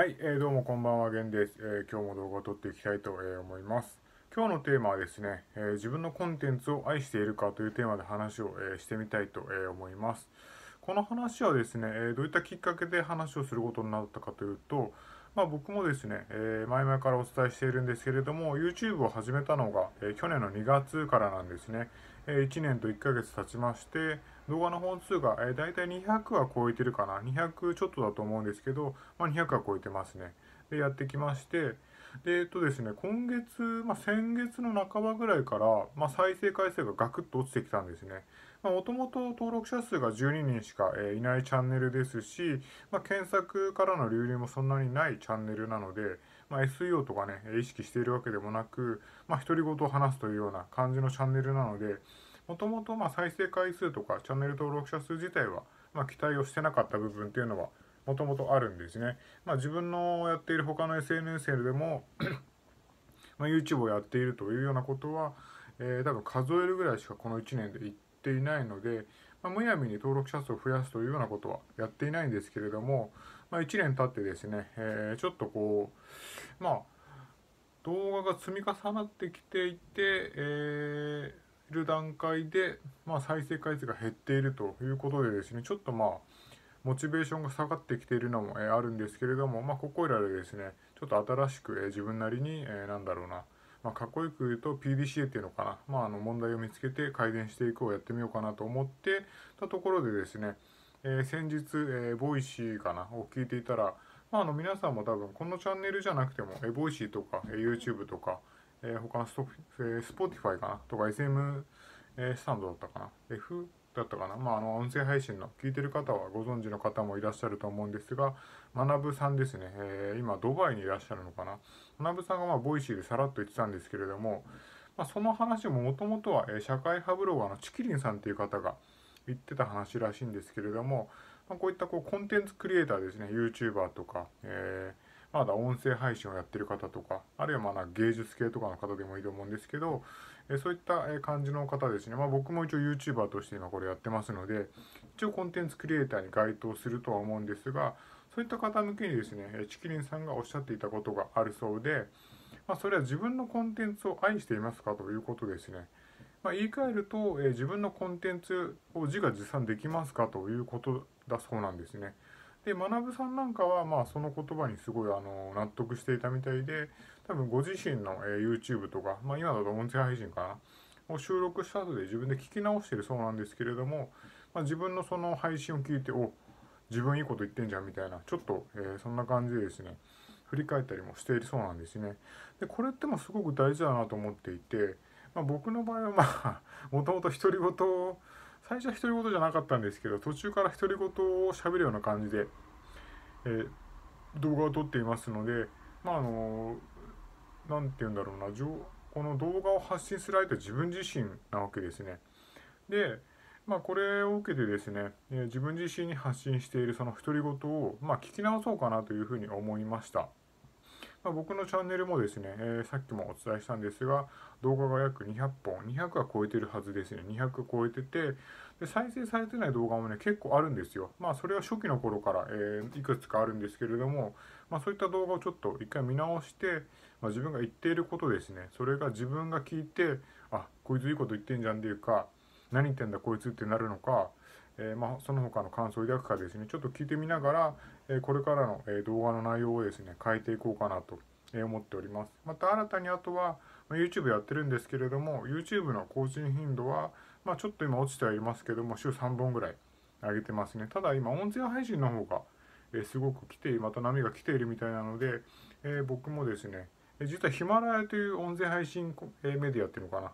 はい、えー、どうもこんばんは、げんです、えー、今日も動画を撮っていきたいと、えー、思います。今日のテーマはですね、えー、自分のコンテンツを愛しているかというテーマで話を、えしてみたいと、え思います。この話はですね、えどういったきっかけで話をすることになったかというと、まあ、僕もですね、え前々からお伝えしているんですけれども、YouTube を始めたのが、え去年の2月からなんですね、え1年と1ヶ月経ちまして、動画の本数が、えー、大体200は超えてるかな。200ちょっとだと思うんですけど、まあ、200は超えてますね。で、やってきまして、で、えっとですね、今月、まあ、先月の半ばぐらいから、まあ、再生回数がガクッと落ちてきたんですね。もともと登録者数が12人しか、えー、いないチャンネルですし、まあ、検索からの流入もそんなにないチャンネルなので、まあ、SEO とかね、意識しているわけでもなく、まあ、独り言を話すというような感じのチャンネルなので、もともとま再生回数とかチャンネル登録者数自体はま期待をしてなかった部分っていうのはもともとあるんですね。まあ、自分のやっている他の SNS でも ま YouTube をやっているというようなことは、えー、多分数えるぐらいしかこの1年で言っていないので、まあ、むやみに登録者数を増やすというようなことはやっていないんですけれども、まあ、1年経ってですね、えー、ちょっとこう、まあ、動画が積み重なってきていて、え段階で、まあ、再生回数が減っているということでですねちょっとまあモチベーションが下がってきているのも、えあるんですけれども、まあ、ここいらでですねちょっと新しく、え自分なりに、えだろうな、まあ、かっこよく言うと PDCA っていうのかな、まあ、あの問題を見つけて改善していくをやってみようかなと思ってたところでですね、え先日、えボイシーかなを聞いていたら、まあ、あの皆さんも多分このチャンネルじゃなくても、えボイシーとか、え YouTube とか、えー、他のスト、えー、s p ティファイかなとか SM、えー、スタンドだったかな ?F だったかなまあ、あの、音声配信の聞いてる方はご存知の方もいらっしゃると思うんですが、学さんですね。えー、今、ドバイにいらっしゃるのかな学さんが、まあ、ボイシーでさらっと言ってたんですけれども、まあ、その話ももともとは、えー、社会派ブロガーのチキリンさんっていう方が言ってた話らしいんですけれども、まあ、こういったこうコンテンツクリエイターですね、YouTuber とか、えーまだ音声配信をやってる方とか、あるいはまあ芸術系とかの方でもいいと思うんですけど、えそういった感じの方ですね、まあ、僕も一応 YouTuber として今これやってますので、一応コンテンツクリエイターに該当するとは思うんですが、そういった方向けにですね、チキリンさんがおっしゃっていたことがあるそうで、まあ、それは自分のコンテンツを愛していますかということですね。まあ、言い換えると、え自分のコンテンツを自画自賛できますかということだそうなんですね。で学さんなんかはまあその言葉にすごいあの納得していたみたいで多分ご自身の、え YouTube とか、まあ、今だと音声配信かなを収録した後で自分で聞き直してるそうなんですけれども、まあ、自分のその配信を聞いてお自分いいこと言ってんじゃんみたいなちょっと、えそんな感じでですね振り返ったりもしているそうなんですね。でこれってもすごく大事だなと思っていて、まあ、僕の場合はまあもともと独り言最初は独り言じゃなかったんですけど途中から独り言を喋るような感じで、えー、動画を撮っていますのでまああの何て言うんだろうなこの動画を発信する相手は自分自身なわけですね。でまあ、これを受けてですね、えー、自分自身に発信しているその独り言を、まあ、聞き直そうかなというふうに思いました。まあ、僕のチャンネルもですね、えー、さっきもお伝えしたんですが、動画が約200本、200は超えてるはずですね、200超えてて、で再生されてない動画もね、結構あるんですよ。まあ、それは初期の頃から、えー、いくつかあるんですけれども、まあ、そういった動画をちょっと一回見直して、まあ、自分が言っていることですね、それが自分が聞いて、あ、こいついいこと言ってんじゃんっていうか、何言ってんだこいつってなるのか、えー、まあ、その他の感想を抱くかですね、ちょっと聞いてみながら、えこれからの、え動画の内容をですね、変えていこうかなと思っております。また新たにあとは、ま YouTube やってるんですけれども、YouTube の更新頻度は、まあ、ちょっと今落ちてはいますけども、週3本ぐらい上げてますね。ただ今、音声配信の方が、えすごく来て、また波が来ているみたいなので、え僕もですね、実はヒマラヤという音声配信、えメディアっていうのかな、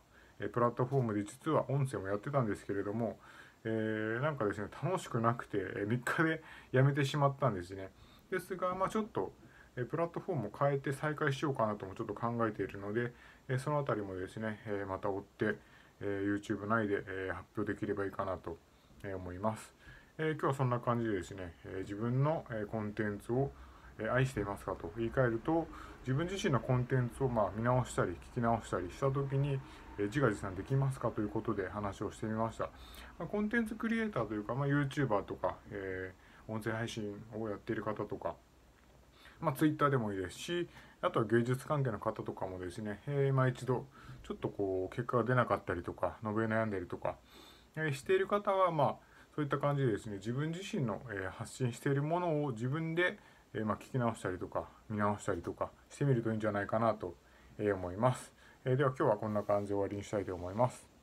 プラットフォームで実は音声もやってたんですけれども、えー、なんかですね楽しくなくて3日でやめてしまったんですねですが、まあ、ちょっとプラットフォームを変えて再開しようかなともちょっと考えているのでその辺りもですねまた追って YouTube 内で発表できればいいかなと思います今日はそんな感じでですね自分のコンテンツを愛していますかと言い換えると自分自身のコンテンツをま見直したり聞き直したりした時に自画自賛できますかということで話をしてみました、まコンテンツクリエイターというか、ま YouTuber とか、え音声配信をやっている方とか、ま Twitter でもいいですしあとは芸術関係の方とかもですね、えー、一度ちょっとこう結果が出なかったりとか伸び悩んだりとか、えしている方はまあそういった感じでですね自分自身の、え発信しているものを自分で、えま聞き直したりとか見直したりとかしてみるといいんじゃないかなと思います。えでは今日はこんな感じで終わりにしたいと思います。